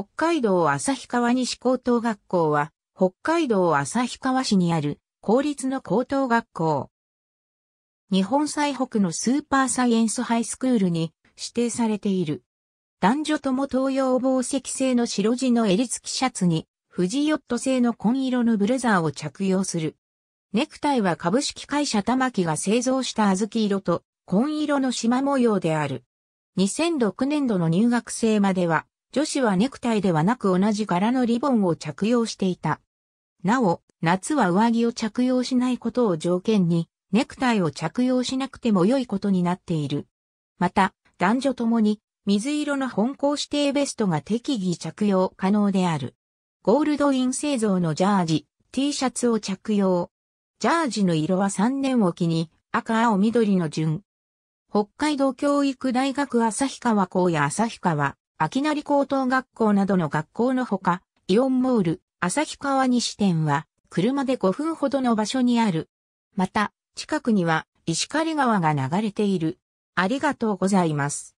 北海道旭川西高等学校は、北海道旭川市にある公立の高等学校。日本最北のスーパーサイエンスハイスクールに指定されている。男女とも東洋宝石製の白地の襟付きシャツに、富士ヨット製の紺色のブレザーを着用する。ネクタイは株式会社玉木が製造した小豆色と紺色の縞模様である。2006年度の入学生までは、女子はネクタイではなく同じ柄のリボンを着用していた。なお、夏は上着を着用しないことを条件に、ネクタイを着用しなくても良いことになっている。また、男女ともに、水色の本校指定ベストが適宜着用可能である。ゴールドイン製造のジャージ、T シャツを着用。ジャージの色は3年おきに、赤青緑の順。北海道教育大学旭川校や旭川、秋成高等学校などの学校のほか、イオンモール、旭川西店は、車で5分ほどの場所にある。また、近くには、石狩川が流れている。ありがとうございます。